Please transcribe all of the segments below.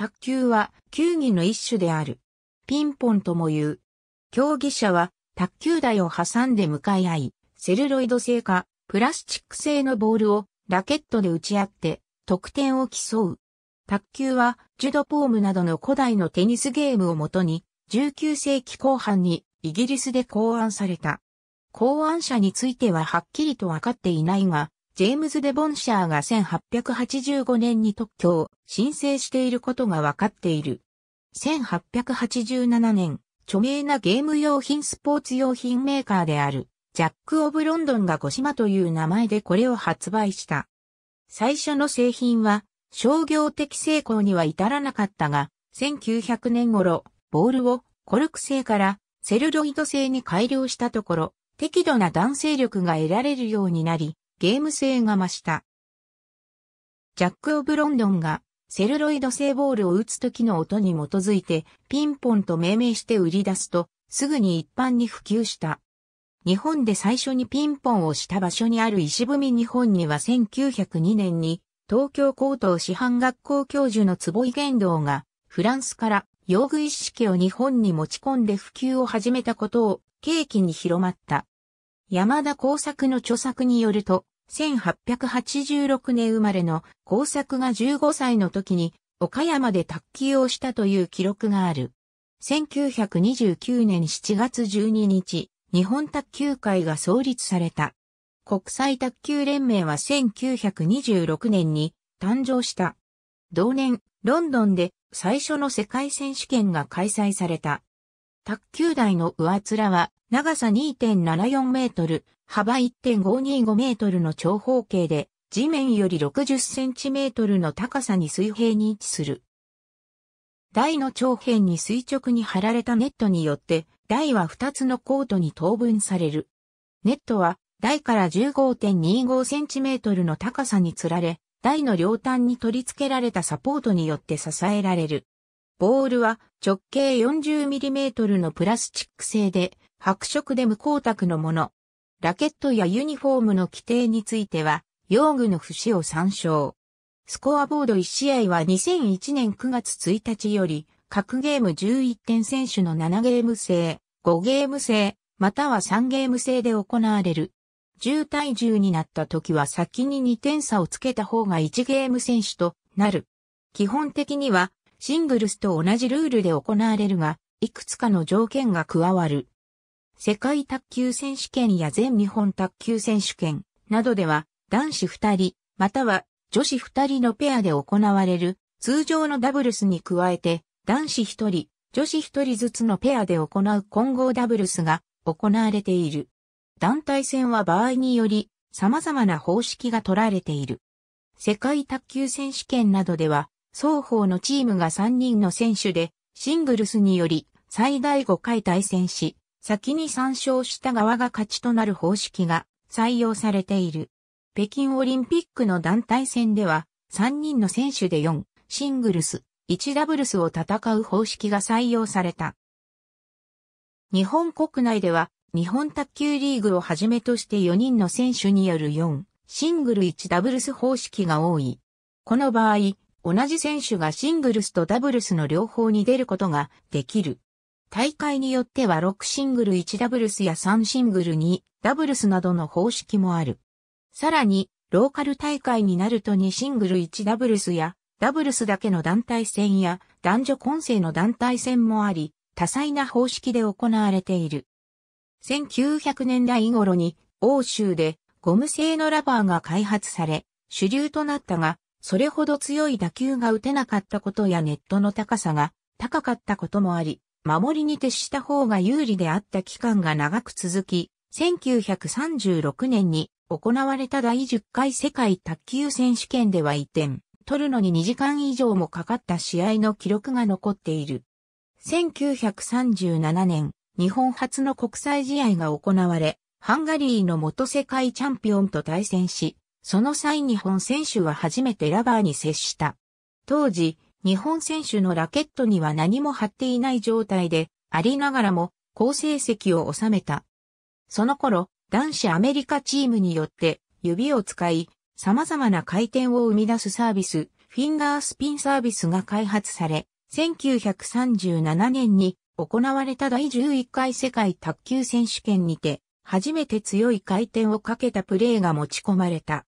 卓球は球技の一種である。ピンポンとも言う。競技者は卓球台を挟んで向かい合い、セルロイド製かプラスチック製のボールをラケットで打ち合って得点を競う。卓球はジュドポームなどの古代のテニスゲームをもとに19世紀後半にイギリスで考案された。考案者についてははっきりとわかっていないが、ジェームズ・デボンシャーが1885年に特許を申請していることが分かっている。1887年、著名なゲーム用品スポーツ用品メーカーである、ジャック・オブ・ロンドンが五島という名前でこれを発売した。最初の製品は、商業的成功には至らなかったが、1900年頃、ボールをコルク製からセルロイド製に改良したところ、適度な弾性力が得られるようになり、ゲーム性が増した。ジャック・オブ・ロンドンがセルロイド製ボールを打つ時の音に基づいてピンポンと命名して売り出すとすぐに一般に普及した。日本で最初にピンポンをした場所にある石踏日本には1902年に東京高等師範学校教授の坪井玄道がフランスから用具一式を日本に持ち込んで普及を始めたことを契機に広まった。山田耕作の著作によると、1886年生まれの工作が15歳の時に岡山で卓球をしたという記録がある。1929年7月12日、日本卓球会が創立された。国際卓球連盟は1926年に誕生した。同年、ロンドンで最初の世界選手権が開催された。卓球台の上面は長さ2.74メートル、幅1.525メートルの長方形で、地面より60センチメートルの高さに水平に位置する。台の長辺に垂直に張られたネットによって、台は2つのコートに等分される。ネットは、台から1 5 2 5センチメートルの高さにつられ、台の両端に取り付けられたサポートによって支えられる。ボールは直径 40mm のプラスチック製で、白色で無光沢のもの。ラケットやユニフォームの規定については、用具の不死を参照。スコアボード1試合は2001年9月1日より、各ゲーム11点選手の7ゲーム制、5ゲーム制、または3ゲーム制で行われる。10対10になった時は先に2点差をつけた方が1ゲーム選手となる。基本的にはシングルスと同じルールで行われるが、いくつかの条件が加わる。世界卓球選手権や全日本卓球選手権などでは男子2人、または女子2人のペアで行われる通常のダブルスに加えて男子1人、女子1人ずつのペアで行う混合ダブルスが行われている。団体戦は場合により様々な方式が取られている。世界卓球選手権などでは双方のチームが3人の選手でシングルスにより最大5回対戦し、先に参照した側が勝ちとなる方式が採用されている。北京オリンピックの団体戦では、3人の選手で4、シングルス、1ダブルスを戦う方式が採用された。日本国内では、日本卓球リーグをはじめとして4人の選手による4、シングル1ダブルス方式が多い。この場合、同じ選手がシングルスとダブルスの両方に出ることができる。大会によっては6シングル1ダブルスや3シングル2ダブルスなどの方式もある。さらに、ローカル大会になると2シングル1ダブルスやダブルスだけの団体戦や男女混成の団体戦もあり、多彩な方式で行われている。1900年代頃に欧州でゴム製のラバーが開発され、主流となったが、それほど強い打球が打てなかったことやネットの高さが高かったこともあり、守りに徹した方が有利であった期間が長く続き、1936年に行われた第10回世界卓球選手権では移転、取るのに2時間以上もかかった試合の記録が残っている。1937年、日本初の国際試合が行われ、ハンガリーの元世界チャンピオンと対戦し、その際日本選手は初めてラバーに接した。当時、日本選手のラケットには何も貼っていない状態でありながらも好成績を収めた。その頃、男子アメリカチームによって指を使い様々な回転を生み出すサービス、フィンガースピンサービスが開発され、1937年に行われた第11回世界卓球選手権にて、初めて強い回転をかけたプレーが持ち込まれた。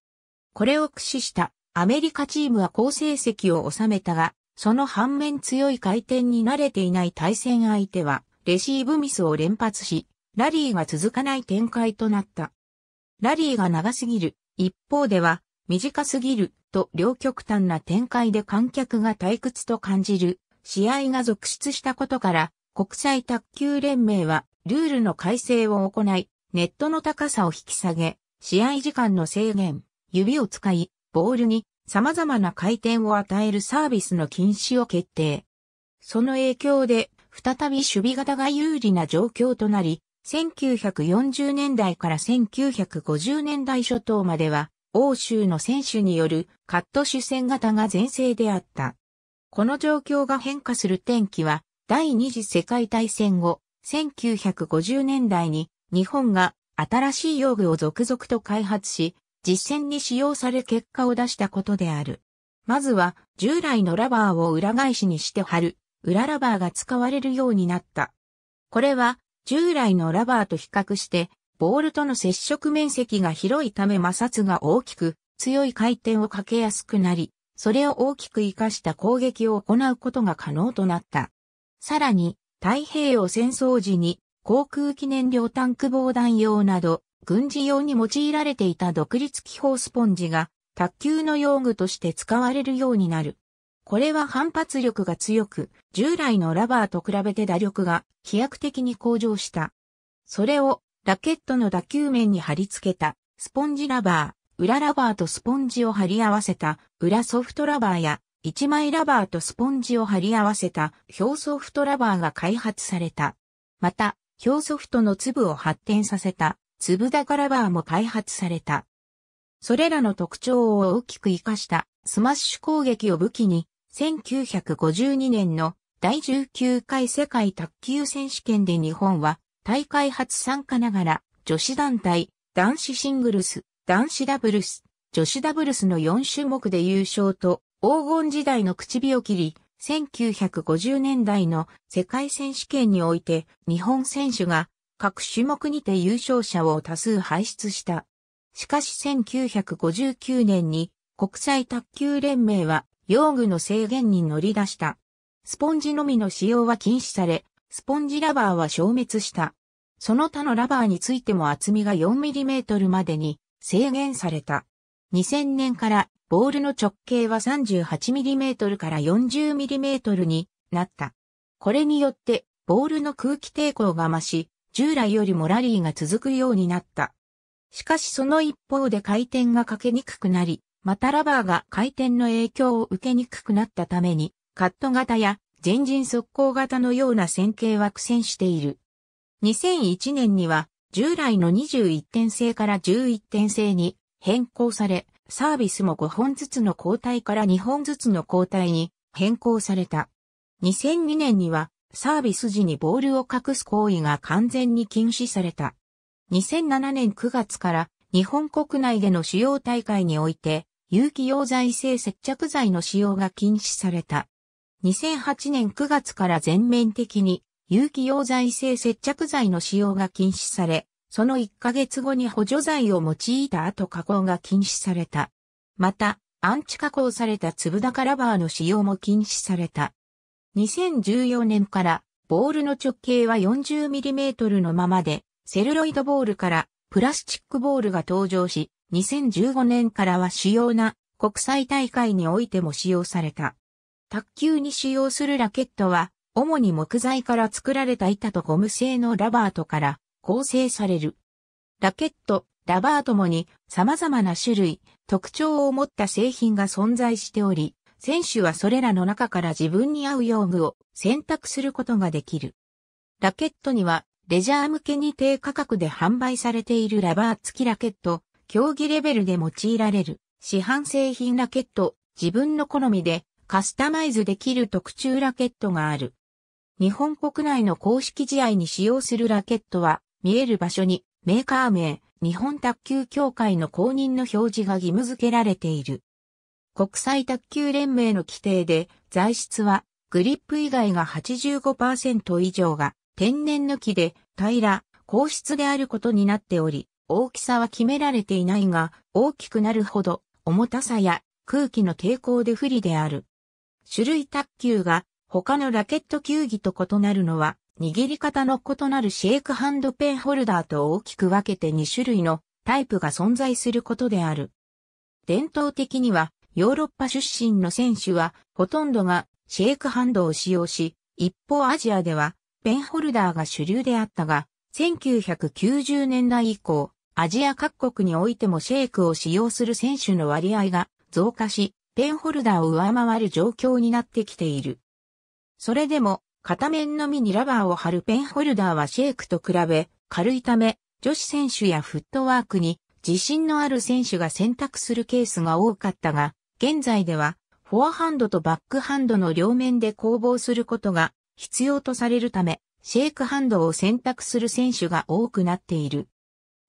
これを駆使したアメリカチームは好成績を収めたが、その反面強い回転に慣れていない対戦相手は、レシーブミスを連発し、ラリーが続かない展開となった。ラリーが長すぎる、一方では、短すぎる、と両極端な展開で観客が退屈と感じる、試合が続出したことから、国際卓球連盟は、ルールの改正を行い、ネットの高さを引き下げ、試合時間の制限、指を使い、ボールに様々な回転を与えるサービスの禁止を決定。その影響で、再び守備型が有利な状況となり、1940年代から1950年代初頭までは、欧州の選手によるカット主戦型が前世であった。この状況が変化する転機は、第二次世界大戦後、1950年代に日本が新しい用具を続々と開発し、実践に使用され結果を出したことである。まずは、従来のラバーを裏返しにして貼る、裏ラバーが使われるようになった。これは、従来のラバーと比較して、ボールとの接触面積が広いため摩擦が大きく、強い回転をかけやすくなり、それを大きく活かした攻撃を行うことが可能となった。さらに、太平洋戦争時に航空機燃料タンク防弾用など軍事用に用いられていた独立気泡スポンジが卓球の用具として使われるようになる。これは反発力が強く、従来のラバーと比べて打力が飛躍的に向上した。それをラケットの打球面に貼り付けたスポンジラバー、裏ラバーとスポンジを貼り合わせた裏ソフトラバーや一枚ラバーとスポンジを貼り合わせた表ソフトラバーが開発された。また、表ソフトの粒を発展させた粒高ラバーも開発された。それらの特徴を大きく活かしたスマッシュ攻撃を武器に、1952年の第19回世界卓球選手権で日本は大会初参加ながら女子団体、男子シングルス、男子ダブルス、女子ダブルスの4種目で優勝と黄金時代の口火を切り、1950年代の世界選手権において日本選手が各種目にて優勝者を多数輩出した。しかし1959年に国際卓球連盟は用具の制限に乗り出した。スポンジのみの使用は禁止され、スポンジラバーは消滅した。その他のラバーについても厚みが 4mm までに制限された。2000年からボールの直径は 38mm から 40mm になった。これによってボールの空気抵抗が増し、従来よりもラリーが続くようになった。しかしその一方で回転がかけにくくなり、またラバーが回転の影響を受けにくくなったために、カット型や前陣速攻型のような線形は苦戦している。2001年には従来の21点制から11点制に変更され、サービスも5本ずつの交代から2本ずつの交代に変更された。2002年にはサービス時にボールを隠す行為が完全に禁止された。2007年9月から日本国内での主要大会において有機溶剤性接着剤の使用が禁止された。2008年9月から全面的に有機溶剤性接着剤の使用が禁止され、その1ヶ月後に補助剤を用いた後加工が禁止された。また、アンチ加工された粒高ラバーの使用も禁止された。2014年からボールの直径は 40mm のままで、セルロイドボールからプラスチックボールが登場し、2015年からは主要な国際大会においても使用された。卓球に使用するラケットは、主に木材から作られた板とゴム製のラバートから構成される。ラケット、ラバーともに様々な種類、特徴を持った製品が存在しており、選手はそれらの中から自分に合う用具を選択することができる。ラケットには、レジャー向けに低価格で販売されているラバー付きラケット、競技レベルで用いられる、市販製品ラケット、自分の好みでカスタマイズできる特注ラケットがある。日本国内の公式試合に使用するラケットは、見える場所にメーカー名、日本卓球協会の公認の表示が義務付けられている。国際卓球連盟の規定で、材質はグリップ以外が85%以上が天然の木で平ら、硬質であることになっており、大きさは決められていないが、大きくなるほど重たさや空気の抵抗で不利である。種類卓球が他のラケット球技と異なるのは、握り方の異なるシェイクハンドペンホルダーと大きく分けて2種類のタイプが存在することである。伝統的にはヨーロッパ出身の選手は、ほとんどがシェイクハンドを使用し、一方アジアでは、ペンホルダーが主流であったが、1990年代以降、アジア各国においてもシェイクを使用する選手の割合が増加し、ペンホルダーを上回る状況になってきている。それでも、片面のみにラバーを貼るペンホルダーはシェイクと比べ、軽いため、女子選手やフットワークに自信のある選手が選択するケースが多かったが、現在では、フォアハンドとバックハンドの両面で攻防することが必要とされるため、シェイクハンドを選択する選手が多くなっている。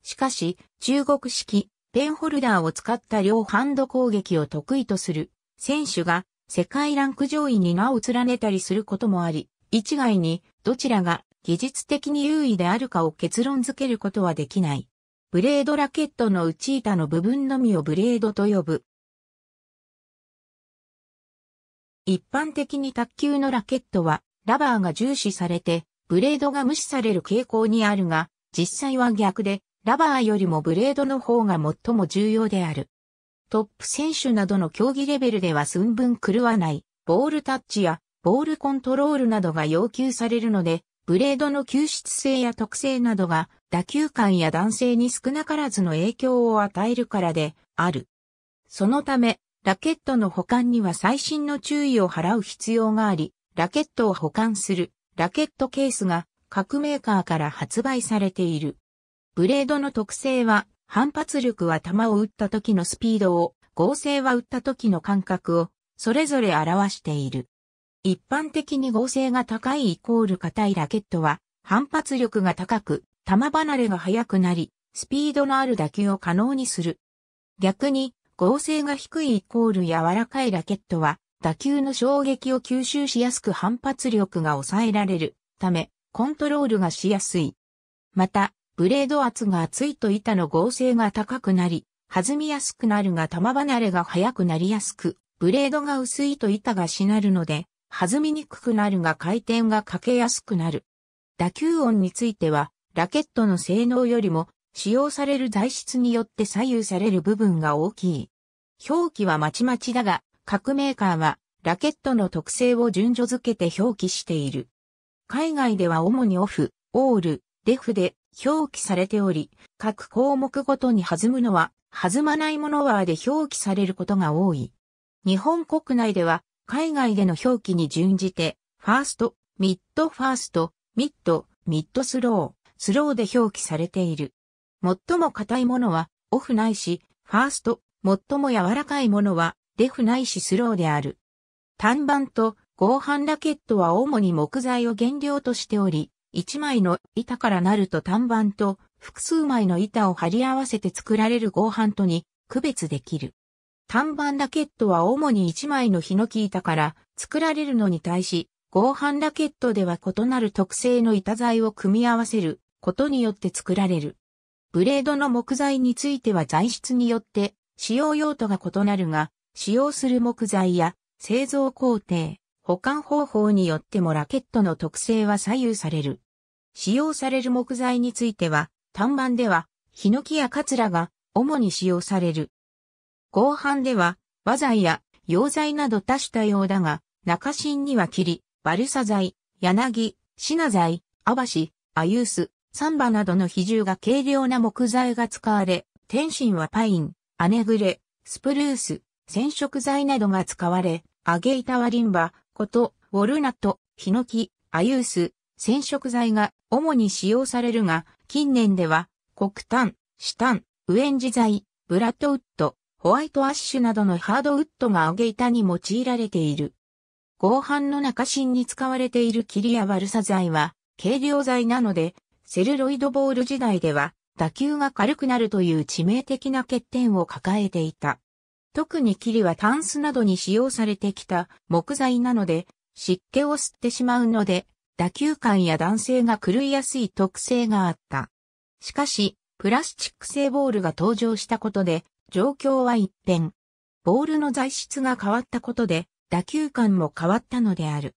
しかし、中国式、ペンホルダーを使った両ハンド攻撃を得意とする選手が世界ランク上位に名を連ねたりすることもあり、一概にどちらが技術的に優位であるかを結論付けることはできない。ブレードラケットの内板の部分のみをブレードと呼ぶ。一般的に卓球のラケットはラバーが重視されてブレードが無視される傾向にあるが、実際は逆でラバーよりもブレードの方が最も重要である。トップ選手などの競技レベルでは寸分狂わないボールタッチやボールコントロールなどが要求されるので、ブレードの吸湿性や特性などが打球感や男性に少なからずの影響を与えるからである。そのため、ラケットの保管には最新の注意を払う必要があり、ラケットを保管するラケットケースが各メーカーから発売されている。ブレードの特性は反発力は球を打った時のスピードを、合成は打った時の間隔をそれぞれ表している。一般的に合成が高いイコール硬いラケットは反発力が高く、球離れが速くなり、スピードのある打球を可能にする。逆に剛性が低いイコール柔らかいラケットは、打球の衝撃を吸収しやすく反発力が抑えられるため、コントロールがしやすい。また、ブレード圧が厚いと板の剛性が高くなり、弾みやすくなるが球離れが速くなりやすく、ブレードが薄いと板がしなるので、弾みにくくなるが回転がかけやすくなる。打球音については、ラケットの性能よりも使用される材質によって左右される部分が大きい。表記はまちまちだが、各メーカーはラケットの特性を順序付けて表記している。海外では主にオフ、オール、デフで表記されており、各項目ごとに弾むのは、弾まないものはで表記されることが多い。日本国内では、海外での表記に準じて、ファースト、ミッドファースト、ミッド、ミッドスロー、スローで表記されている。最も硬いものは、オフないし、ファースト、最も柔らかいものは、デフないしスローである。単板と合板ラケットは主に木材を原料としており、1枚の板からなると単板と複数枚の板を貼り合わせて作られる合板とに区別できる。単板ラケットは主に1枚のヒノキ板から作られるのに対し、合板ラケットでは異なる特性の板材を組み合わせることによって作られる。ブレードの木材については材質によって使用用途が異なるが、使用する木材や製造工程、保管方法によってもラケットの特性は左右される。使用される木材については、単板では、ヒノキやカツラが主に使用される。後半では、和材や溶剤など多種多様だが、中心には霧、バルサ材、柳、シナ材、アバシ、アユース、サンバなどの比重が軽量な木材が使われ、天津はパイン、アネグレ、スプルース、染色材などが使われ、アゲイタワリンバ、コト、ウォルナット、ヒノキ、アユース、染色材が主に使用されるが、近年では、黒炭、タン、ウエンジ材、ブラッドウッド、ホワイトアッシュなどのハードウッドがアゲイタに用いられている。合板の中心に使われているキやバルサ材は、軽量材なので、セルロイドボール時代では、打球が軽くなるという致命的な欠点を抱えていた。特に霧はタンスなどに使用されてきた木材なので、湿気を吸ってしまうので、打球感や弾性が狂いやすい特性があった。しかし、プラスチック製ボールが登場したことで、状況は一変。ボールの材質が変わったことで、打球感も変わったのである。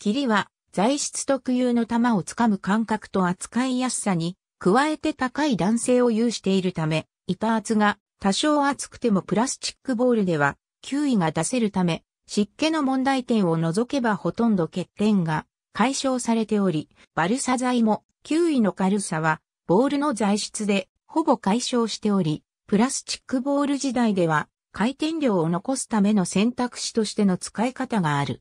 霧は材質特有の玉を掴む感覚と扱いやすさに、加えて高い弾性を有しているため、板厚が多少厚くてもプラスチックボールでは、球威が出せるため、湿気の問題点を除けばほとんど欠点が解消されており、バルサ材も球威の軽さは、ボールの材質でほぼ解消しており、プラスチックボール時代では、回転量を残すための選択肢としての使い方がある。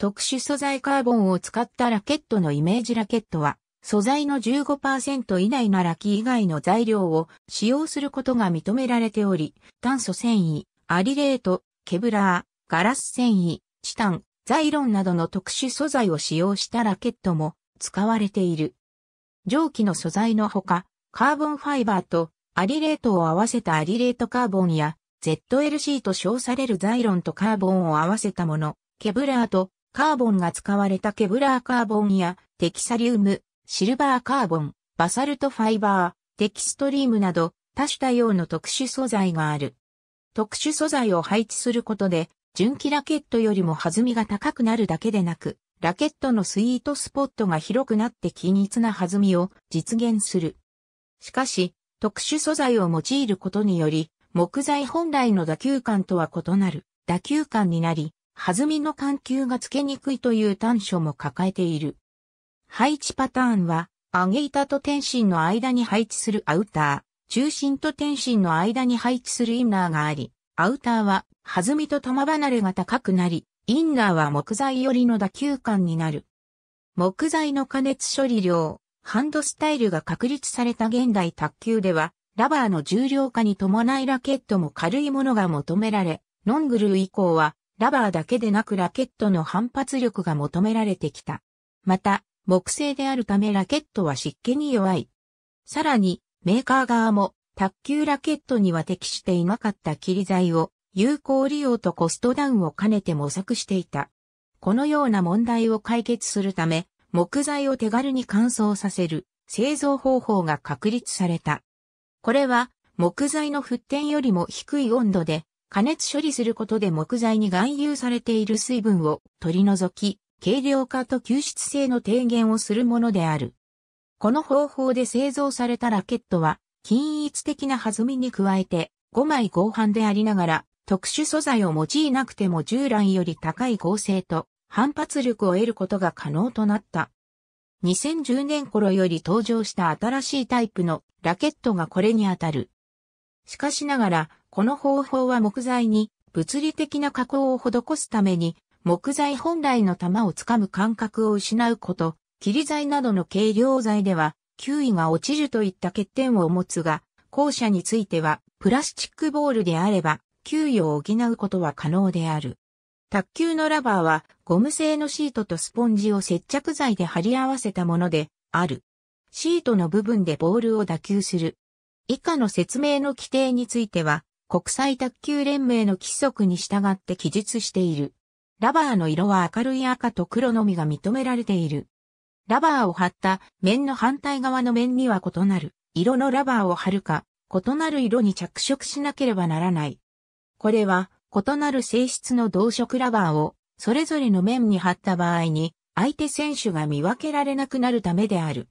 特殊素材カーボンを使ったラケットのイメージラケットは、素材の15%以内なラキ以外の材料を使用することが認められており、炭素繊維、アリレート、ケブラー、ガラス繊維、チタン、ザイロンなどの特殊素材を使用したラケットも使われている。蒸気の素材のほか、カーボンファイバーとアリレートを合わせたアリレートカーボンや ZLC と称されるザイロンとカーボンを合わせたもの、ケブラーとカーボンが使われたケブラーカーボンやテキサリウム、シルバーカーボン、バサルトファイバー、テキストリームなど多種多様の特殊素材がある。特殊素材を配置することで、純気ラケットよりも弾みが高くなるだけでなく、ラケットのスイートスポットが広くなって均一な弾みを実現する。しかし、特殊素材を用いることにより、木材本来の打球感とは異なる打球感になり、弾みの緩急がつけにくいという短所も抱えている。配置パターンは、上げ板と天心の間に配置するアウター、中心と天心の間に配置するインナーがあり、アウターは弾みと球離れが高くなり、インナーは木材寄りの打球感になる。木材の加熱処理量、ハンドスタイルが確立された現代卓球では、ラバーの重量化に伴いラケットも軽いものが求められ、ノングルー以降はラバーだけでなくラケットの反発力が求められてきた。また、木製であるためラケットは湿気に弱い。さらに、メーカー側も卓球ラケットには適していなかった切り材を有効利用とコストダウンを兼ねて模索していた。このような問題を解決するため、木材を手軽に乾燥させる製造方法が確立された。これは木材の沸点よりも低い温度で加熱処理することで木材に含有されている水分を取り除き、軽量化と吸湿性の低減をするものである。この方法で製造されたラケットは、均一的な弾みに加えて、5枚合板でありながら、特殊素材を用いなくても従来より高い合成と反発力を得ることが可能となった。2010年頃より登場した新しいタイプのラケットがこれにあたる。しかしながら、この方法は木材に物理的な加工を施すために、木材本来の玉をつかむ感覚を失うこと、切り材などの軽量材では、球威が落ちるといった欠点を持つが、後者については、プラスチックボールであれば、球位を補うことは可能である。卓球のラバーはゴム製のシートとスポンジを接着剤で貼り合わせたものである。シートの部分でボールを打球する。以下の説明の規定については国際卓球連盟の規則に従って記述している。ラバーの色は明るい赤と黒のみが認められている。ラバーを貼った面の反対側の面には異なる色のラバーを貼るか、異なる色に着色しなければならない。これは異なる性質の同色ラバーをそれぞれの面に貼った場合に相手選手が見分けられなくなるためである。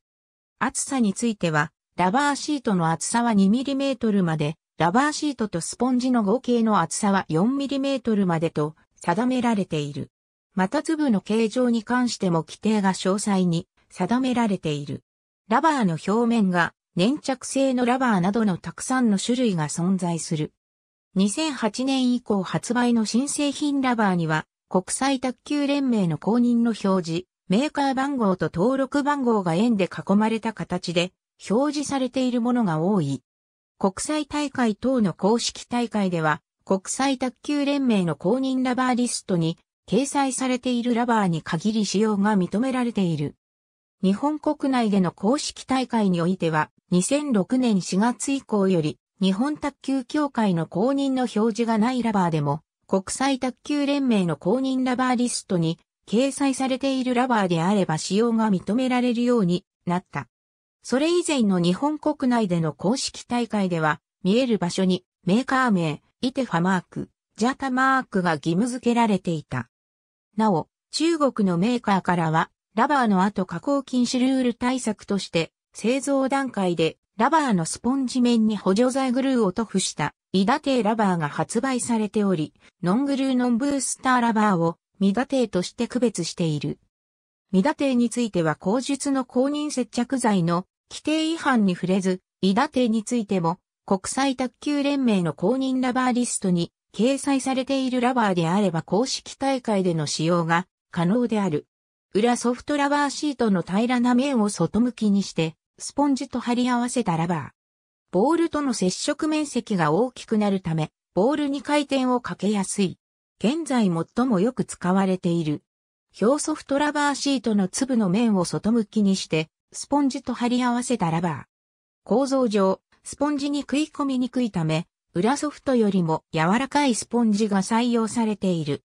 厚さについてはラバーシートの厚さは2トルまでラバーシートとスポンジの合計の厚さは 4mm までと定められている。また粒の形状に関しても規定が詳細に定められている。ラバーの表面が粘着性のラバーなどのたくさんの種類が存在する。2008年以降発売の新製品ラバーには国際卓球連盟の公認の表示、メーカー番号と登録番号が円で囲まれた形で表示されているものが多い。国際大会等の公式大会では、国際卓球連盟の公認ラバーリストに掲載されているラバーに限り使用が認められている。日本国内での公式大会においては、2006年4月以降より、日本卓球協会の公認の表示がないラバーでも、国際卓球連盟の公認ラバーリストに掲載されているラバーであれば使用が認められるようになった。それ以前の日本国内での公式大会では、見える場所にメーカー名、イテファマーク、ジャタマークが義務付けられていた。なお、中国のメーカーからは、ラバーの後加工禁止ルール対策として、製造段階でラバーのスポンジ面に補助剤グルーを塗布したイダテイラバーが発売されており、ノングルーノンブースターラバーをミダテイとして区別している。ミダテイについては口述の公認接着剤の規定違反に触れず、伊田邸についても、国際卓球連盟の公認ラバーリストに掲載されているラバーであれば公式大会での使用が可能である。裏ソフトラバーシートの平らな面を外向きにして、スポンジと貼り合わせたラバー。ボールとの接触面積が大きくなるため、ボールに回転をかけやすい。現在最もよく使われている。表ソフトラバーシートの粒の面を外向きにして、スポンジと貼り合わせたラバー。構造上、スポンジに食い込みにくいため、裏ソフトよりも柔らかいスポンジが採用されている。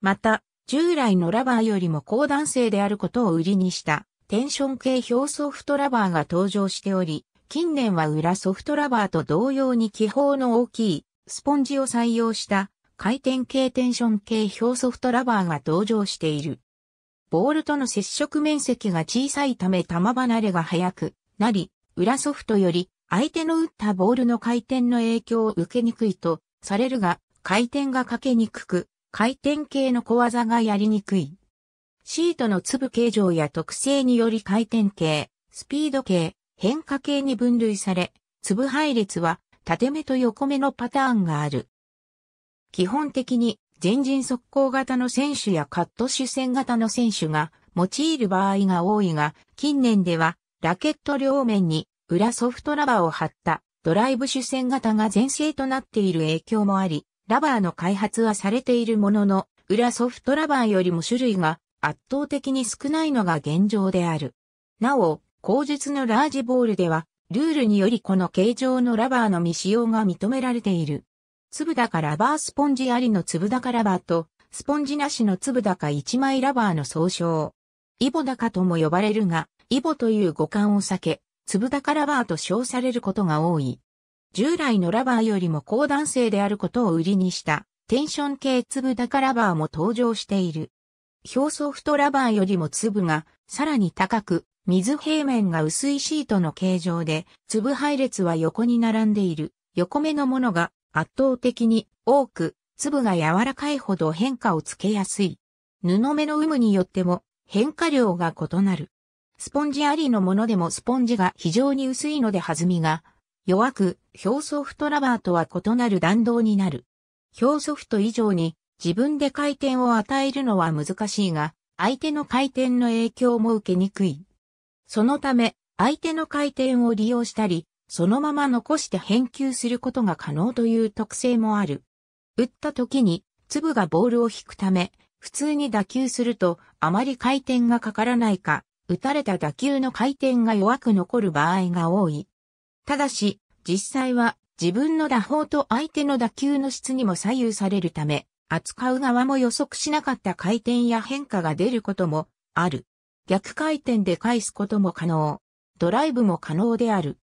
また、従来のラバーよりも高弾性であることを売りにした、テンション系表ソフトラバーが登場しており、近年は裏ソフトラバーと同様に気泡の大きいスポンジを採用した回転系テンション系表ソフトラバーが登場している。ボールとの接触面積が小さいため球離れが早くなり、裏ソフトより相手の打ったボールの回転の影響を受けにくいとされるが、回転がかけにくく、回転系の小技がやりにくい。シートの粒形状や特性により回転系、スピード系、変化系に分類され、粒配列は縦目と横目のパターンがある。基本的に前陣速攻型の選手やカット主戦型の選手が用いる場合が多いが、近年ではラケット両面に裏ソフトラバーを貼ったドライブ主戦型が前世となっている影響もあり、ラバーの開発はされているものの、裏ソフトラバーよりも種類が圧倒的に少ないのが現状である。なお、後述のラージボールでは、ルールによりこの形状のラバーの未使用が認められている。粒高ラバースポンジありの粒高ラバーと、スポンジなしの粒高一枚ラバーの総称。イボ高とも呼ばれるが、イボという語感を避け、粒高ラバーと称されることが多い。従来のラバーよりも高弾性であることを売りにした、テンション系粒高ラバーも登場している。表ソフトラバーよりも粒がさらに高く、水平面が薄いシートの形状で、粒配列は横に並んでいる、横目のものが圧倒的に多く、粒が柔らかいほど変化をつけやすい。布目の有無によっても変化量が異なる。スポンジありのものでもスポンジが非常に薄いので弾みが弱く、表ソフトラバーとは異なる弾道になる。表ソフト以上に自分で回転を与えるのは難しいが、相手の回転の影響も受けにくい。そのため、相手の回転を利用したり、そのまま残して返球することが可能という特性もある。打った時に粒がボールを引くため、普通に打球するとあまり回転がかからないか、打たれた打球の回転が弱く残る場合が多い。ただし、実際は自分の打法と相手の打球の質にも左右されるため、扱う側も予測しなかった回転や変化が出ることもある。逆回転で返すことも可能。ドライブも可能である。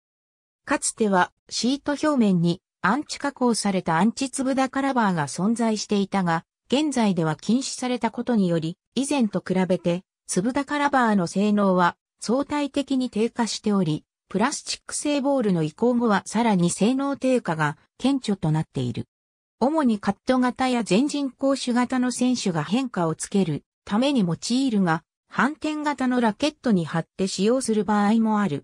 かつてはシート表面にアンチ加工されたアンチ粒高カラバーが存在していたが、現在では禁止されたことにより、以前と比べて、粒高カラバーの性能は相対的に低下しており、プラスチック製ボールの移行後はさらに性能低下が顕著となっている。主にカット型や全人工種型の選手が変化をつけるために用いるが、反転型のラケットに貼って使用する場合もある。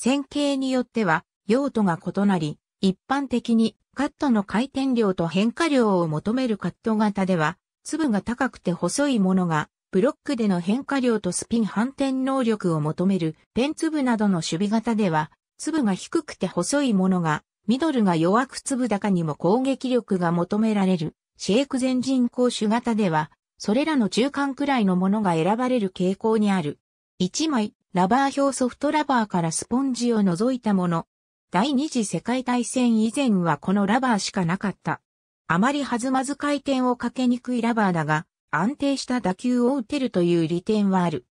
線形によっては用途が異なり、一般的にカットの回転量と変化量を求めるカット型では、粒が高くて細いものが、ブロックでの変化量とスピン反転能力を求めるペン粒などの守備型では、粒が低くて細いものが、ミドルが弱く粒高にも攻撃力が求められる、シェイク全人工種型では、それらの中間くらいのものが選ばれる傾向にある。1枚、ラバー表ソフトラバーからスポンジを除いたもの。第二次世界大戦以前はこのラバーしかなかった。あまり弾まず回転をかけにくいラバーだが、安定した打球を打てるという利点はある。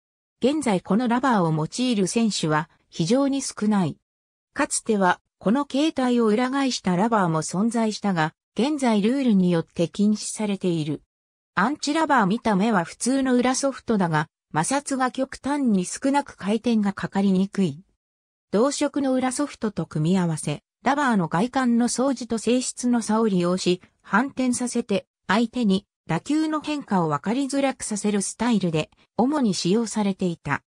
現在このラバーを用いる選手は非常に少ない。かつては、この形態を裏返したラバーも存在したが、現在ルールによって禁止されている。アンチラバー見た目は普通の裏ソフトだが、摩擦が極端に少なく回転がかかりにくい。同色の裏ソフトと組み合わせ、ラバーの外観の掃除と性質の差を利用し、反転させて、相手に打球の変化を分かりづらくさせるスタイルで、主に使用されていた。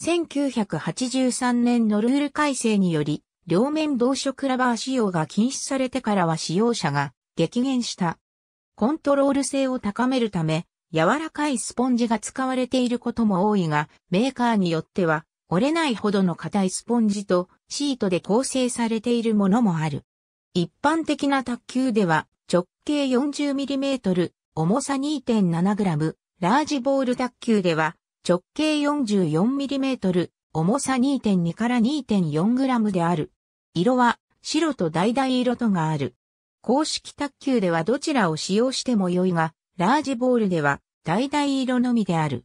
1983年のルール改正により、両面同色ラバー使用が禁止されてからは使用者が激減した。コントロール性を高めるため、柔らかいスポンジが使われていることも多いが、メーカーによっては折れないほどの硬いスポンジとシートで構成されているものもある。一般的な卓球では直径 40mm、重さ 2.7g、ラージボール卓球では直径 44mm、重さ2.2から 2.4g である。色は白と橙色とがある。公式卓球ではどちらを使用しても良いが、ラージボールでは、橙々色のみである。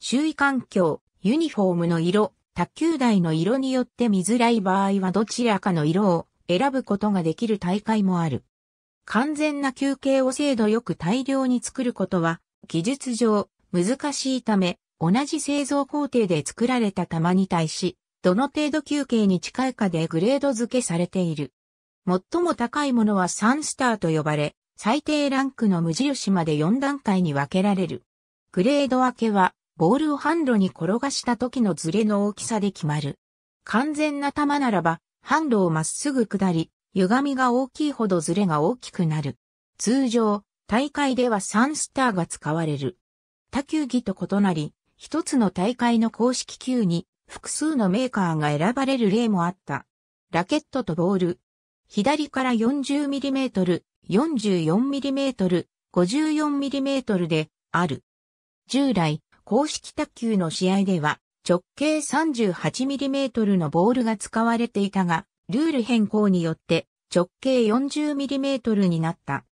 周囲環境、ユニフォームの色、卓球台の色によって見づらい場合はどちらかの色を選ぶことができる大会もある。完全な休憩を精度よく大量に作ることは、技術上難しいため、同じ製造工程で作られた球に対し、どの程度休憩に近いかでグレード付けされている。最も高いものは3スターと呼ばれ、最低ランクの無印まで4段階に分けられる。グレード分けは、ボールを販路に転がした時のズレの大きさで決まる。完全な球ならば、販路をまっすぐ下り、歪みが大きいほどズレが大きくなる。通常、大会では3スターが使われる。他球技と異なり、一つの大会の公式球に複数のメーカーが選ばれる例もあった。ラケットとボール。左から 40mm、44mm、54mm である。従来、公式卓球の試合では直径 38mm のボールが使われていたが、ルール変更によって直径 40mm になった。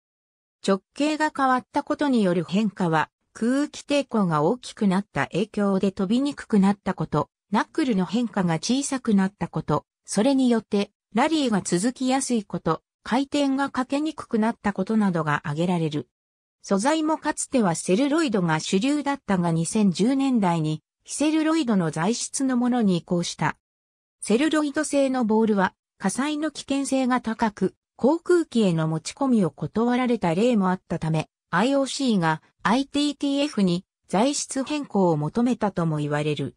直径が変わったことによる変化は空気抵抗が大きくなった影響で飛びにくくなったこと、ナックルの変化が小さくなったこと、それによってラリーが続きやすいこと、回転がかけにくくなったことなどが挙げられる。素材もかつてはセルロイドが主流だったが2010年代に非セルロイドの材質のものに移行した。セルロイド製のボールは火災の危険性が高く、航空機への持ち込みを断られた例もあったため、IOC が ITTF に材質変更を求めたとも言われる。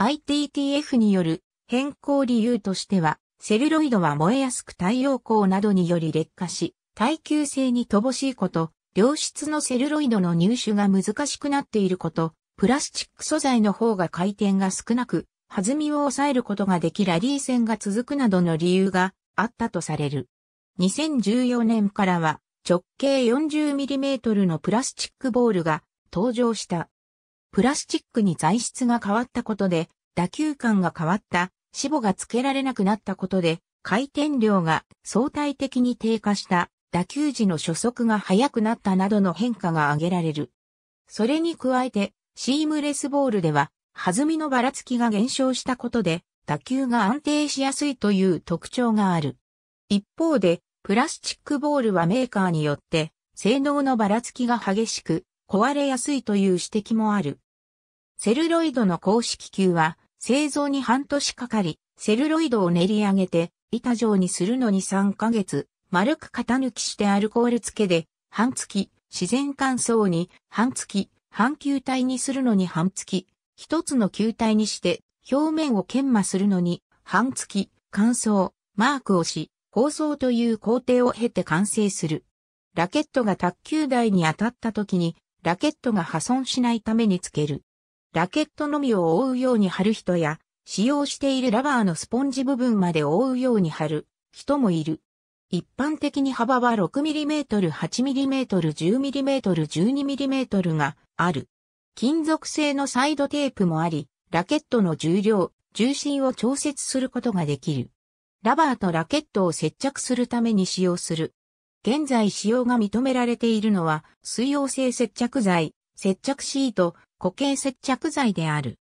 ITTF による変更理由としては、セルロイドは燃えやすく太陽光などにより劣化し、耐久性に乏しいこと、良質のセルロイドの入手が難しくなっていること、プラスチック素材の方が回転が少なく、弾みを抑えることができラリー戦が続くなどの理由があったとされる。2014年からは直径 40mm のプラスチックボールが登場した。プラスチックに材質が変わったことで打球感が変わった死母が付けられなくなったことで、回転量が相対的に低下した打球時の初速が速くなったなどの変化が挙げられる。それに加えて、シームレスボールでは、弾みのばらつきが減少したことで、打球が安定しやすいという特徴がある。一方で、プラスチックボールはメーカーによって、性能のばらつきが激しく、壊れやすいという指摘もある。セルロイドの公式球は、製造に半年かかり、セルロイドを練り上げて、板状にするのに3ヶ月、丸く型抜きしてアルコール付けで、半月、自然乾燥に、半月、半球体にするのに半月、一つの球体にして、表面を研磨するのに、半月、乾燥、マークをし、包装という工程を経て完成する。ラケットが卓球台に当たった時に、ラケットが破損しないためにつける。ラケットのみを覆うように貼る人や、使用しているラバーのスポンジ部分まで覆うように貼る人もいる。一般的に幅は 6mm、8mm、10mm、12mm がある。金属製のサイドテープもあり、ラケットの重量、重心を調節することができる。ラバーとラケットを接着するために使用する。現在使用が認められているのは、水溶性接着剤、接着シート、固形接着剤である。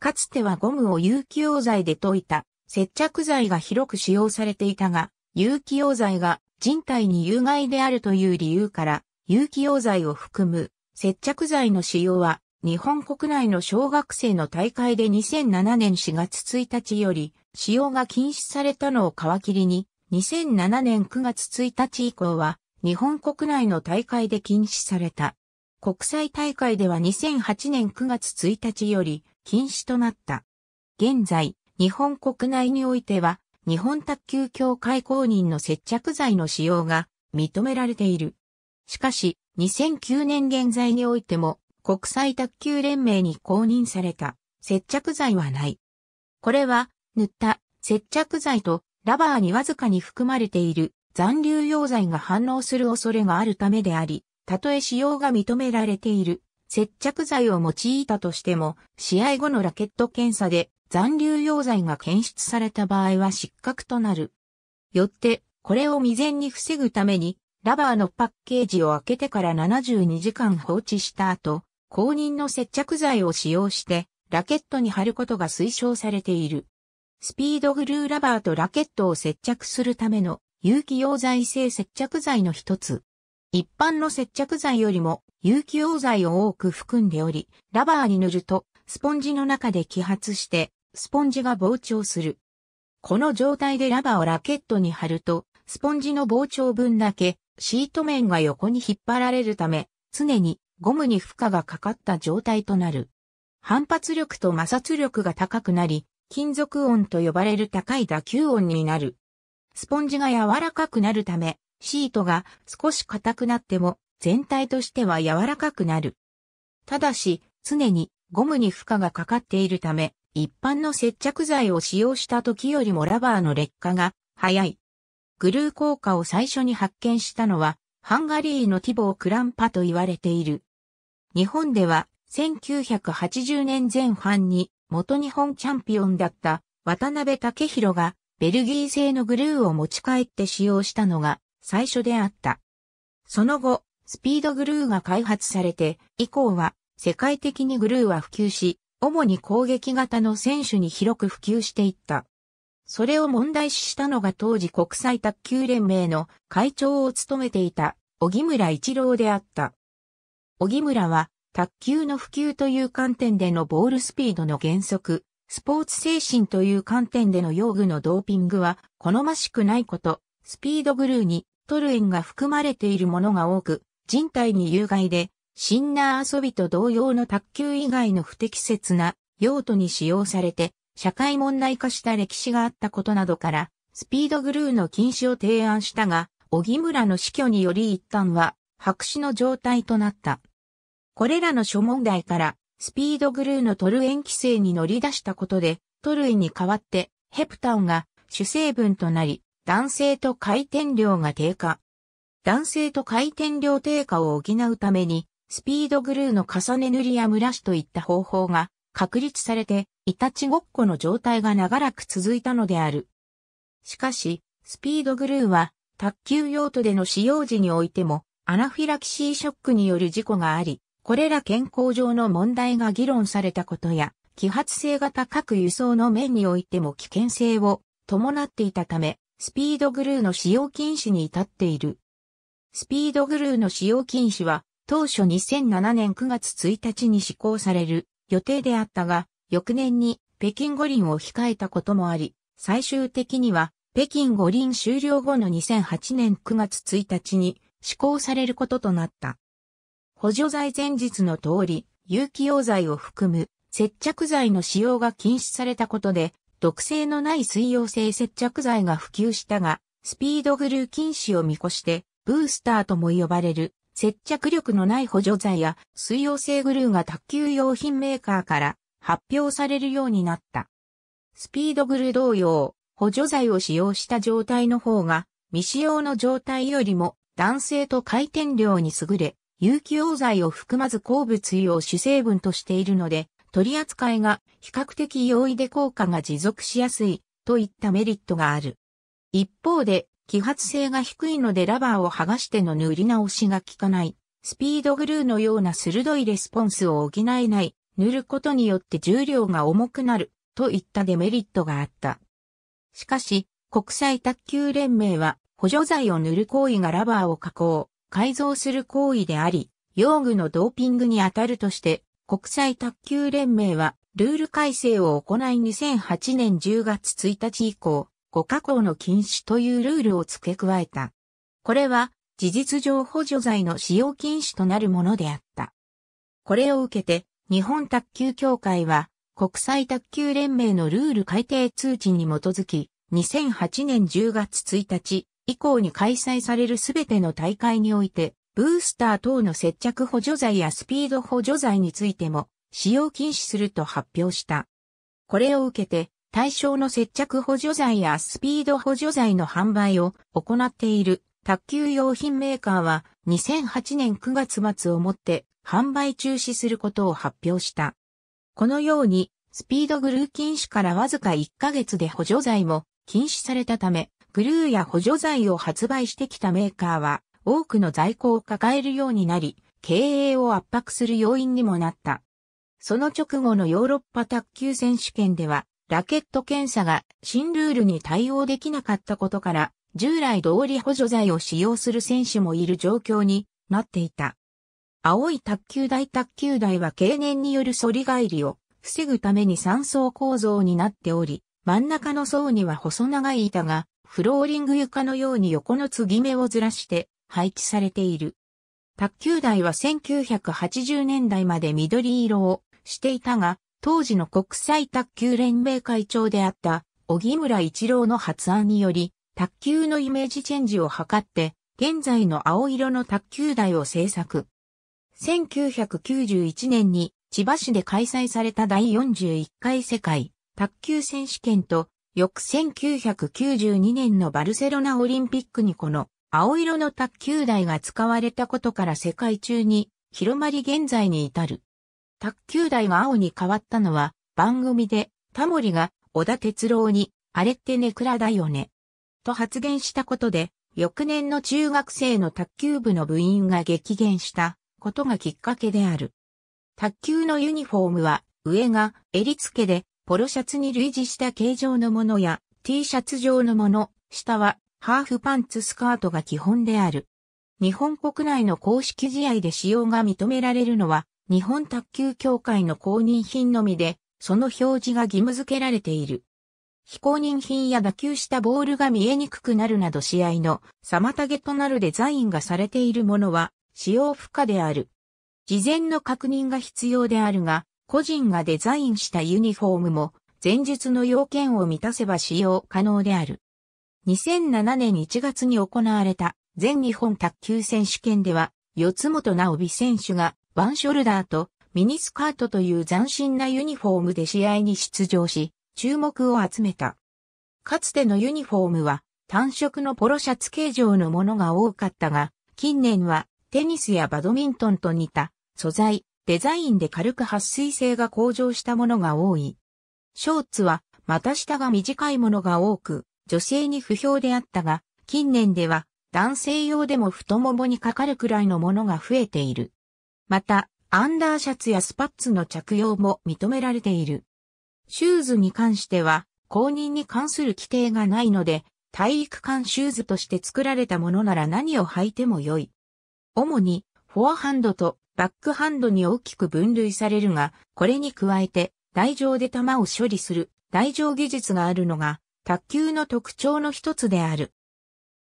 かつてはゴムを有機溶剤で溶いた接着剤が広く使用されていたが、有機溶剤が人体に有害であるという理由から、有機溶剤を含む接着剤の使用は日本国内の小学生の大会で2007年4月1日より使用が禁止されたのを皮切りに2007年9月1日以降は日本国内の大会で禁止された。国際大会では2008年9月1日より禁止となった。現在、日本国内においては、日本卓球協会公認の接着剤の使用が認められている。しかし、2009年現在においても、国際卓球連盟に公認された接着剤はない。これは、塗った接着剤とラバーにわずかに含まれている残留溶剤が反応する恐れがあるためであり、たとえ使用が認められている、接着剤を用いたとしても、試合後のラケット検査で残留溶剤が検出された場合は失格となる。よって、これを未然に防ぐために、ラバーのパッケージを開けてから72時間放置した後、公認の接着剤を使用して、ラケットに貼ることが推奨されている。スピードグルーラバーとラケットを接着するための有機溶剤性接着剤の一つ。一般の接着剤よりも有機溶剤を多く含んでおり、ラバーに塗るとスポンジの中で揮発してスポンジが膨張する。この状態でラバーをラケットに貼ると、スポンジの膨張分だけシート面が横に引っ張られるため、常にゴムに負荷がかかった状態となる。反発力と摩擦力が高くなり、金属音と呼ばれる高い打球音になる。スポンジが柔らかくなるため、シートが少し硬くなっても全体としては柔らかくなる。ただし、常にゴムに負荷がかかっているため、一般の接着剤を使用した時よりもラバーの劣化が早い。グルー効果を最初に発見したのは、ハンガリーのティボー・クランパと言われている。日本では、1980年前半に元日本チャンピオンだった渡辺武弘がベルギー製のグルーを持ち帰って使用したのが最初であった。その後、スピードグルーが開発されて、以降は世界的にグルーは普及し、主に攻撃型の選手に広く普及していった。それを問題視したのが当時国際卓球連盟の会長を務めていた小村一郎であった。小村は卓球の普及という観点でのボールスピードの原則、スポーツ精神という観点での用具のドーピングは好ましくないこと、スピードグルーにトルエンが含まれているものが多く、人体に有害で、シンナー遊びと同様の卓球以外の不適切な用途に使用されて、社会問題化した歴史があったことなどから、スピードグルーの禁止を提案したが、小木村の死去により一旦は白紙の状態となった。これらの諸問題から、スピードグルーのトルエン規制に乗り出したことで、トルエンに代わってヘプタンが主成分となり、男性と回転量が低下。男性と回転量低下を補うために、スピードグルーの重ね塗りや蒸らしといった方法が確立されて、いたちごっこの状態が長らく続いたのである。しかし、スピードグルーは、卓球用途での使用時においても、アナフィラキシーショックによる事故があり、これら健康上の問題が議論されたことや、揮発性が高く輸送の面においても危険性を伴っていたため、スピードグルーの使用禁止に至っている。スピードグルーの使用禁止は、当初2007年9月1日に施行される予定であったが、翌年に北京五輪を控えたこともあり、最終的には北京五輪終了後の2008年9月1日に施行されることとなった。補助剤前日の通り、有機溶剤を含む接着剤の使用が禁止されたことで、毒性のない水溶性接着剤が普及したが、スピードグルー禁止を見越して、ブースターとも呼ばれる接着力のない補助剤や水溶性グルーが卓球用品メーカーから発表されるようになった。スピードグルー同様、補助剤を使用した状態の方が未使用の状態よりも弾性と回転量に優れ、有機溶剤を含まず鉱物油を主成分としているので、取り扱いが比較的容易で効果が持続しやすいといったメリットがある。一方で、揮発性が低いのでラバーを剥がしての塗り直しが効かない、スピードグルーのような鋭いレスポンスを補えない、塗ることによって重量が重くなるといったデメリットがあった。しかし、国際卓球連盟は補助剤を塗る行為がラバーを加工、改造する行為であり、用具のドーピングに当たるとして国際卓球連盟は、ルール改正を行い2008年10月1日以降、5加工の禁止というルールを付け加えた。これは、事実上補助罪の使用禁止となるものであった。これを受けて、日本卓球協会は、国際卓球連盟のルール改定通知に基づき、2008年10月1日以降に開催されるすべての大会において、ブースター等の接着補助剤やスピード補助剤についても使用禁止すると発表した。これを受けて対象の接着補助剤やスピード補助剤の販売を行っている卓球用品メーカーは2008年9月末をもって販売中止することを発表した。このようにスピードグルー禁止からわずか1ヶ月で補助剤も禁止されたため、グルーや補助剤を発売してきたメーカーは多くの在庫を抱えるようになり、経営を圧迫する要因にもなった。その直後のヨーロッパ卓球選手権では、ラケット検査が新ルールに対応できなかったことから、従来通り補助剤を使用する選手もいる状況になっていた。青い卓球台卓球台は経年による反り返りを防ぐために3層構造になっており、真ん中の層には細長い板がフローリング床のように横の継ぎ目をずらして配置されている。卓球台は1980年代まで緑色をしていたが、当時の国際卓球連盟会長であった荻村一郎の発案により、卓球のイメージチェンジを図って、現在の青色の卓球台を制作。1991年に千葉市で開催された第41回世界卓球選手権と、翌1992年のバルセロナオリンピックにこの青色の卓球台が使われたことから世界中に広まり現在に至る。卓球台が青に変わったのは番組でタモリが小田哲郎にあれってネクラだよね。と発言したことで翌年の中学生の卓球部の部員が激減したことがきっかけである。卓球のユニフォームは上が襟付けでポロシャツに類似した形状のものや T シャツ状のもの、下はハーフパンツスカートが基本である。日本国内の公式試合で使用が認められるのは、日本卓球協会の公認品のみで、その表示が義務付けられている。非公認品や打球したボールが見えにくくなるなど試合の妨げとなるデザインがされているものは使用不可である。事前の確認が必要であるが、個人がデザインしたユニフォームも前述の要件を満たせば使用可能である。2007年1月に行われた全日本卓球選手権では、四つ本直美選手がワンショルダーとミニスカートという斬新なユニフォームで試合に出場し、注目を集めた。かつてのユニフォームは単色のポロシャツ形状のものが多かったが、近年はテニスやバドミントンと似た素材、デザインで軽く撥水性が向上したものが多い。ショーツは股下が短いものが多く、女性に不評であったが、近年では男性用でも太ももにかかるくらいのものが増えている。また、アンダーシャツやスパッツの着用も認められている。シューズに関しては、公認に関する規定がないので、体育館シューズとして作られたものなら何を履いても良い。主に、フォアハンドとバックハンドに大きく分類されるが、これに加えて、台上で球を処理する台上技術があるのが卓球の特徴の一つである。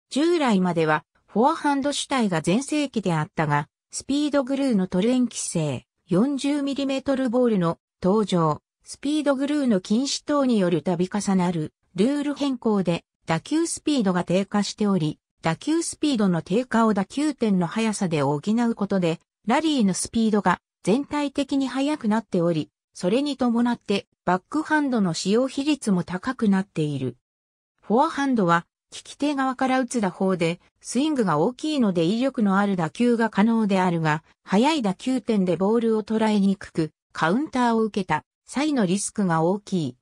従来まではフォアハンド主体が前世紀であったが、スピードグルーのトレン規制、40mm ボールの登場、スピードグルーの禁止等による度重なるルール変更で打球スピードが低下しており、打球スピードの低下を打球点の速さで補うことで、ラリーのスピードが全体的に速くなっており、それに伴ってバックハンドの使用比率も高くなっている。フォアハンドは、利き手側から打つ打法で、スイングが大きいので威力のある打球が可能であるが、速い打球点でボールを捉えにくく、カウンターを受けた際のリスクが大きい。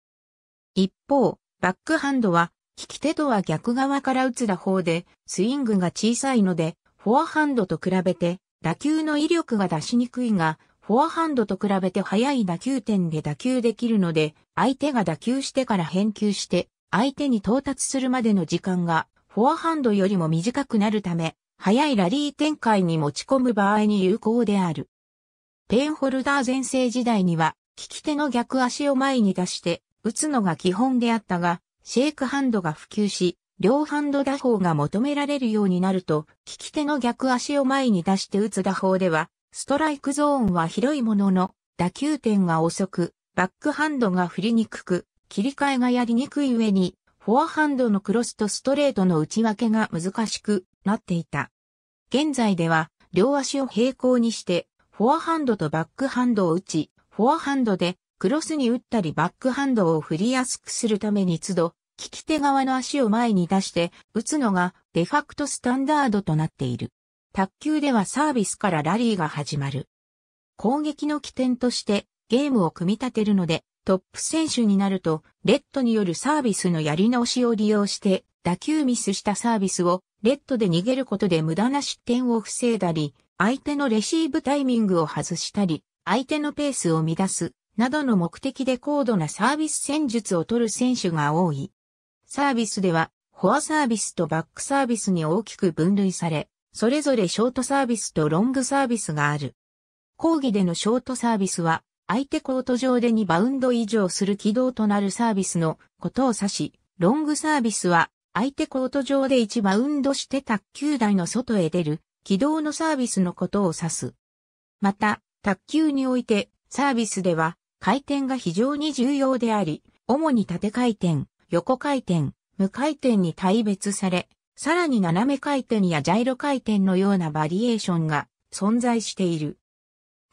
一方、バックハンドは、利き手とは逆側から打つ打法で、スイングが小さいので、フォアハンドと比べて、打球の威力が出しにくいが、フォアハンドと比べて速い打球点で打球できるので、相手が打球してから返球して、相手に到達するまでの時間が、フォアハンドよりも短くなるため、速いラリー展開に持ち込む場合に有効である。ペンホルダー全盛時代には、利き手の逆足を前に出して、打つのが基本であったが、シェイクハンドが普及し、両ハンド打法が求められるようになると、利き手の逆足を前に出して打つ打法では、ストライクゾーンは広いものの、打球点が遅く、バックハンドが振りにくく、切り替えがやりにくい上に、フォアハンドのクロスとストレートの内訳が難しくなっていた。現在では、両足を平行にして、フォアハンドとバックハンドを打ち、フォアハンドでクロスに打ったりバックハンドを振りやすくするために都度、利き手側の足を前に出して打つのがデファクトスタンダードとなっている。卓球ではサービスからラリーが始まる。攻撃の起点としてゲームを組み立てるので、トップ選手になると、レッドによるサービスのやり直しを利用して、打球ミスしたサービスをレッドで逃げることで無駄な失点を防いだり、相手のレシーブタイミングを外したり、相手のペースを乱す、などの目的で高度なサービス戦術を取る選手が多い。サービスでは、フォアサービスとバックサービスに大きく分類され、それぞれショートサービスとロングサービスがある。講義でのショートサービスは、相手コート上で2バウンド以上する軌道となるサービスのことを指し、ロングサービスは、相手コート上で1バウンドして卓球台の外へ出る軌道のサービスのことを指す。また、卓球においてサービスでは回転が非常に重要であり、主に縦回転、横回転、無回転に大別され、さらに斜め回転やジャイロ回転のようなバリエーションが存在している。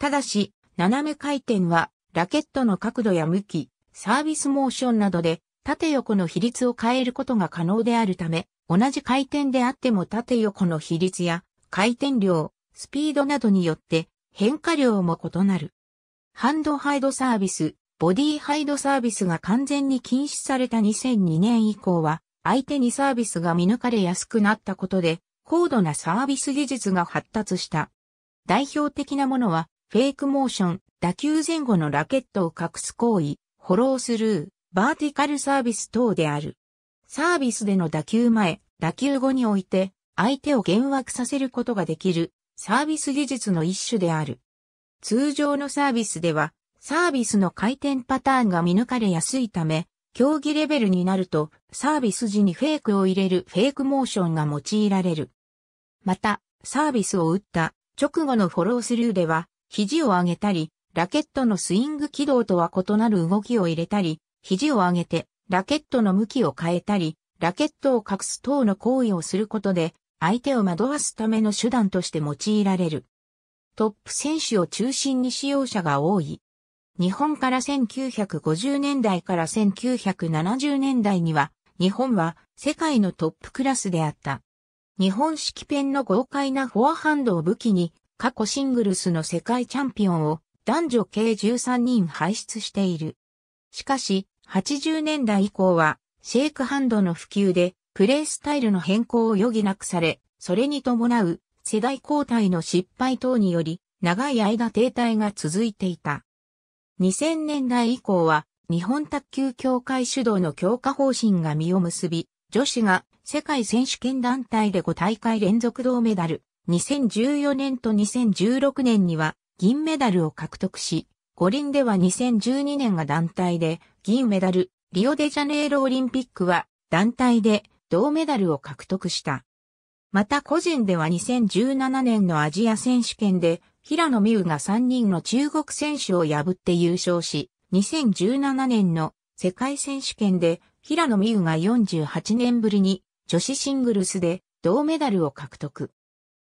ただし、斜め回転はラケットの角度や向き、サービスモーションなどで縦横の比率を変えることが可能であるため、同じ回転であっても縦横の比率や回転量、スピードなどによって変化量も異なる。ハンドハイドサービス、ボディハイドサービスが完全に禁止された2002年以降は、相手にサービスが見抜かれやすくなったことで、高度なサービス技術が発達した。代表的なものは、フェイクモーション、打球前後のラケットを隠す行為、フォロースルー、バーティカルサービス等である。サービスでの打球前、打球後において、相手を幻惑させることができる、サービス技術の一種である。通常のサービスでは、サービスの回転パターンが見抜かれやすいため、競技レベルになると、サービス時にフェイクを入れるフェイクモーションが用いられる。また、サービスを打った直後のフォロースルーでは、肘を上げたり、ラケットのスイング軌道とは異なる動きを入れたり、肘を上げて、ラケットの向きを変えたり、ラケットを隠す等の行為をすることで、相手を惑わすための手段として用いられる。トップ選手を中心に使用者が多い。日本から1950年代から1970年代には、日本は世界のトップクラスであった。日本式ペンの豪快なフォアハンドを武器に、過去シングルスの世界チャンピオンを男女計13人輩出している。しかし、80年代以降は、シェイクハンドの普及で、プレイスタイルの変更を余儀なくされ、それに伴う世代交代の失敗等により、長い間停滞が続いていた。2000年代以降は日本卓球協会主導の強化方針が実を結び、女子が世界選手権団体で5大会連続銅メダル、2014年と2016年には銀メダルを獲得し、五輪では2012年が団体で銀メダル、リオデジャネイロオリンピックは団体で銅メダルを獲得した。また個人では2017年のアジア選手権で平野美宇が3人の中国選手を破って優勝し、2017年の世界選手権で平野美宇が48年ぶりに女子シングルスで銅メダルを獲得。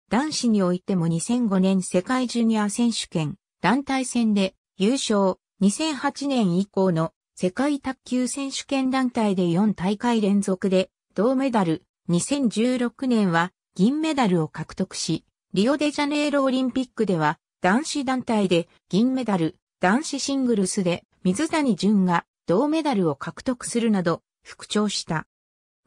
男子においても2005年世界ジュニア選手権団体戦で優勝、2008年以降の世界卓球選手権団体で4大会連続で銅メダル、2016年は銀メダルを獲得し、リオデジャネイロオリンピックでは男子団体で銀メダル、男子シングルスで水谷隼が銅メダルを獲得するなど復調した。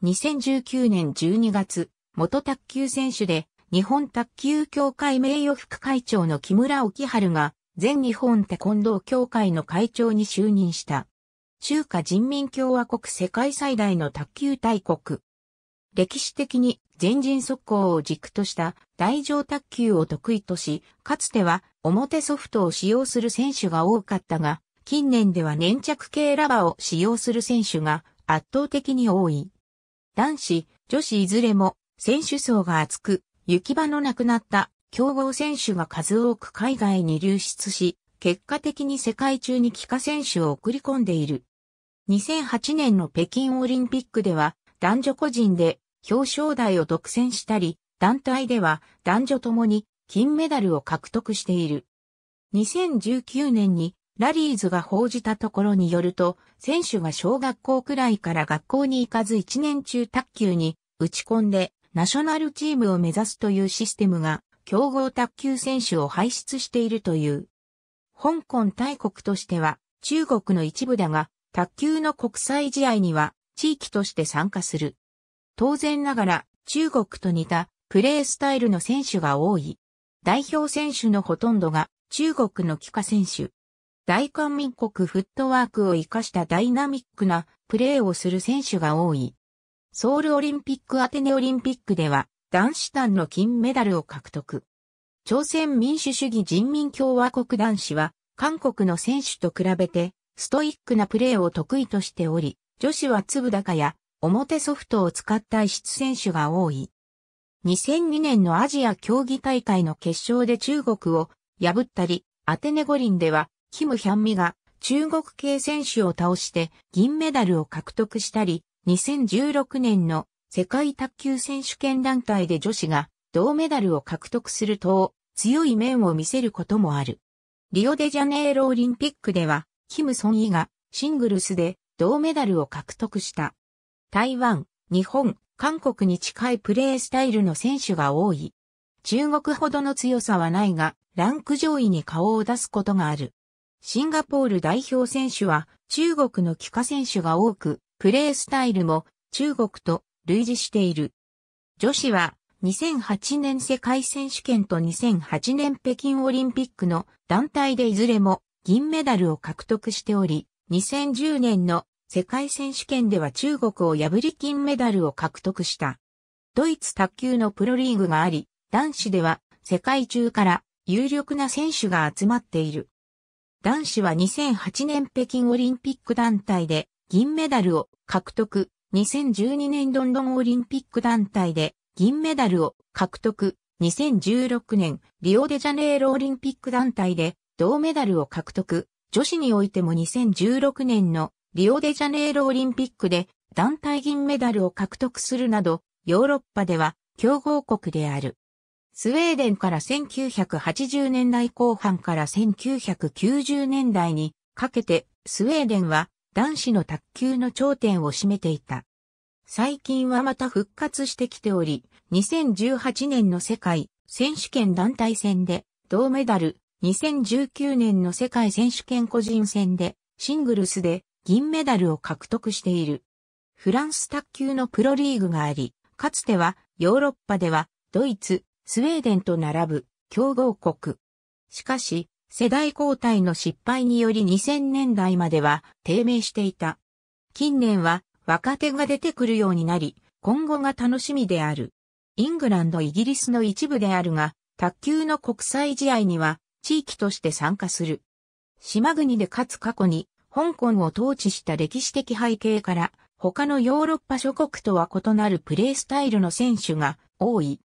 2019年12月、元卓球選手で日本卓球協会名誉副会長の木村沖春が全日本テコンドー協会の会長に就任した。中華人民共和国世界最大の卓球大国。歴史的に前陣速攻を軸とした台上卓球を得意とし、かつては表ソフトを使用する選手が多かったが、近年では粘着系ラバーを使用する選手が圧倒的に多い。男子、女子いずれも選手層が厚く、行き場のなくなった強豪選手が数多く海外に流出し、結果的に世界中に帰化選手を送り込んでいる。2008年の北京オリンピックでは男女個人で表彰台を独占したり、団体では男女ともに金メダルを獲得している。2019年にラリーズが報じたところによると、選手が小学校くらいから学校に行かず1年中卓球に打ち込んでナショナルチームを目指すというシステムが強豪卓球選手を輩出しているという。香港大国としては中国の一部だが、卓球の国際試合には地域として参加する。当然ながら中国と似たプレースタイルの選手が多い。代表選手のほとんどが中国の帰化選手。大韓民国フットワークを活かしたダイナミックなプレーをする選手が多い。ソウルオリンピックアテネオリンピックでは男子団の金メダルを獲得。朝鮮民主主義人民共和国男子は韓国の選手と比べてストイックなプレーを得意としており、女子は粒高や表ソフトを使った異質選手が多い。2002年のアジア競技大会の決勝で中国を破ったり、アテネ五輪では、キム・ヒャンミが中国系選手を倒して銀メダルを獲得したり、2016年の世界卓球選手権団体で女子が銅メダルを獲得すると、強い面を見せることもある。リオデジャネイロオリンピックでは、キム・ソンイがシングルスで銅メダルを獲得した。台湾、日本、韓国に近いプレースタイルの選手が多い。中国ほどの強さはないが、ランク上位に顔を出すことがある。シンガポール代表選手は中国の帰化選手が多く、プレースタイルも中国と類似している。女子は2008年世界選手権と2008年北京オリンピックの団体でいずれも銀メダルを獲得しており、2010年の世界選手権では中国を破り金メダルを獲得した。ドイツ卓球のプロリーグがあり、男子では世界中から有力な選手が集まっている。男子は2008年北京オリンピック団体で銀メダルを獲得、2012年ロンドンオリンピック団体で銀メダルを獲得、2016年リオデジャネイロオリンピック団体で銅メダルを獲得、女子においても2016年のリオデジャネイロオリンピックで団体銀メダルを獲得するなど、ヨーロッパでは強豪国である。スウェーデンから1980年代後半から1990年代にかけてスウェーデンは男子の卓球の頂点を占めていた。最近はまた復活してきており、2018年の世界選手権団体戦で銅メダル、2019年の世界選手権個人戦でシングルスで銀メダルを獲得している。フランス卓球のプロリーグがあり、かつてはヨーロッパではドイツ、スウェーデンと並ぶ強豪国。しかし、世代交代の失敗により2000年代までは低迷していた。近年は若手が出てくるようになり、今後が楽しみである。イングランド、イギリスの一部であるが、卓球の国際試合には地域として参加する。島国でかつ過去に香港を統治した歴史的背景から、他のヨーロッパ諸国とは異なるプレースタイルの選手が多い。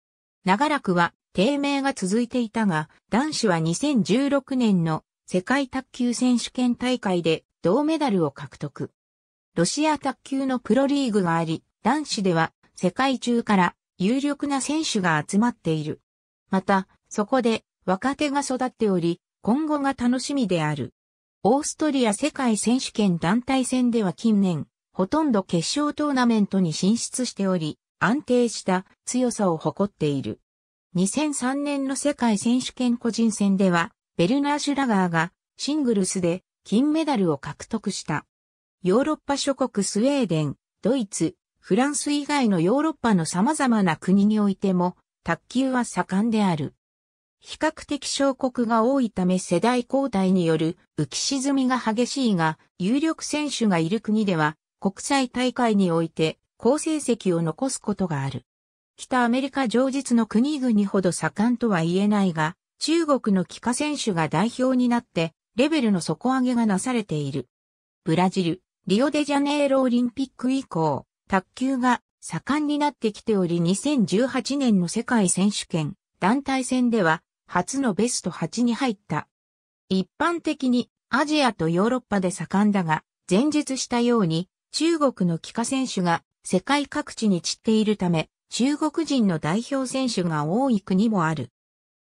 長らくは低迷が続いていたが、男子は2016年の世界卓球選手権大会で銅メダルを獲得。ロシア卓球のプロリーグがあり、男子では世界中から有力な選手が集まっている。また、そこで若手が育っており、今後が楽しみである。オーストリア世界選手権団体戦では近年、ほとんど決勝トーナメントに進出しており、安定した強さを誇っている。2003年の世界選手権個人戦では、ベルナー・シュラガーがシングルスで金メダルを獲得した。ヨーロッパ諸国スウェーデン、ドイツ、フランス以外のヨーロッパの様々な国においても、卓球は盛んである。比較的小国が多いため世代交代による浮き沈みが激しいが、有力選手がいる国では、国際大会において好成績を残すことがある。北アメリカ上日の国々ほど盛んとは言えないが、中国の帰化選手が代表になって、レベルの底上げがなされている。ブラジル、リオデジャネイロオリンピック以降、卓球が盛んになってきており2018年の世界選手権団体戦では初のベスト8に入った。一般的にアジアとヨーロッパで盛んだが、前述したように中国の帰化選手が世界各地に散っているため、中国人の代表選手が多い国もある。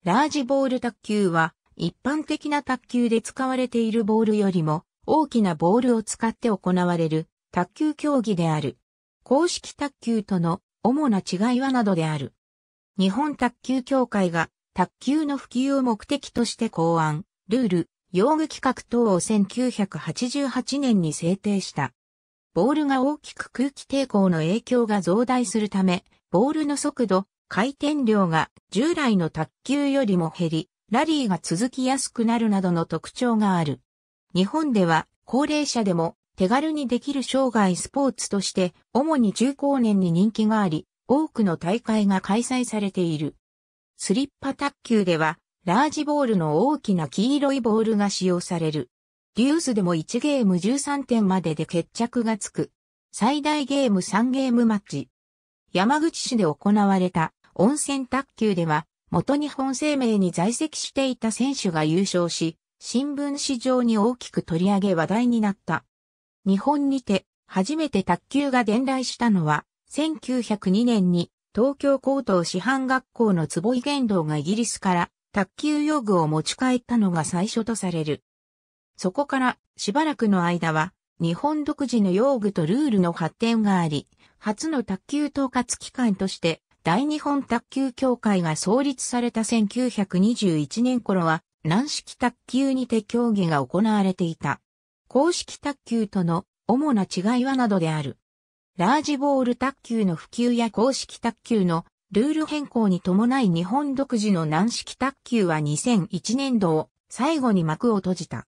ラージボール卓球は一般的な卓球で使われているボールよりも大きなボールを使って行われる卓球競技である。公式卓球との主な違いはなどである。日本卓球協会が卓球の普及を目的として考案、ルール、用具規格等を1988年に制定した。ボールが大きく空気抵抗の影響が増大するため、ボールの速度、回転量が従来の卓球よりも減り、ラリーが続きやすくなるなどの特徴がある。日本では高齢者でも手軽にできる生涯スポーツとして主に中高年に人気があり、多くの大会が開催されている。スリッパ卓球では、ラージボールの大きな黄色いボールが使用される。デュースでも1ゲーム13点までで決着がつく。最大ゲーム3ゲームマッチ。山口市で行われた温泉卓球では、元日本生命に在籍していた選手が優勝し、新聞市場に大きく取り上げ話題になった。日本にて初めて卓球が伝来したのは1902年に東京高等師範学校の坪井玄道がイギリスから卓球用具を持ち帰ったのが最初とされる。そこからしばらくの間は日本独自の用具とルールの発展があり、初の卓球統括機関として大日本卓球協会が創立された1921年頃は軟式卓球にて競技が行われていた。公式卓球との主な違いはなどである。ラージボール卓球の普及や公式卓球のルール変更に伴い日本独自の軟式卓球は2001年度を最後に幕を閉じた。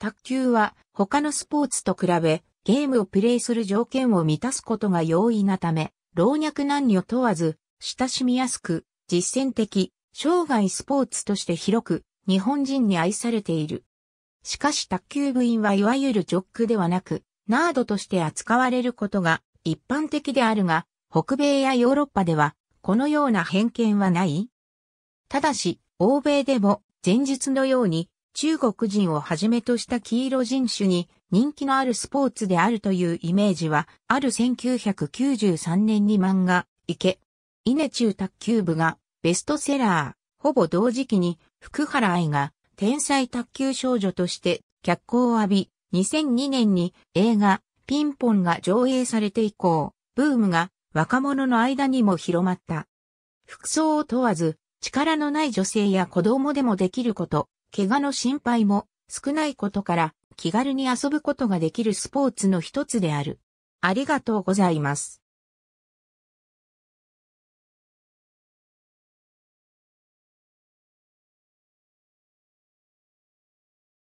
卓球は他のスポーツと比べゲームをプレイする条件を満たすことが容易なため老若男女問わず親しみやすく実践的生涯スポーツとして広く日本人に愛されている。しかし卓球部員はいわゆるジョックではなくナードとして扱われることが一般的であるが、北米やヨーロッパでは、このような偏見はないただし、欧米でも、前述のように、中国人をはじめとした黄色人種に人気のあるスポーツであるというイメージは、ある1993年に漫画、池、稲中卓球部がベストセラー、ほぼ同時期に福原愛が天才卓球少女として脚光を浴び、2002年に映画ピンポンが上映されて以降、ブームが若者の間にも広まった。服装を問わず、力のない女性や子供でもできること、怪我の心配も少ないことから気軽に遊ぶことができるスポーツの一つである。ありがとうございます。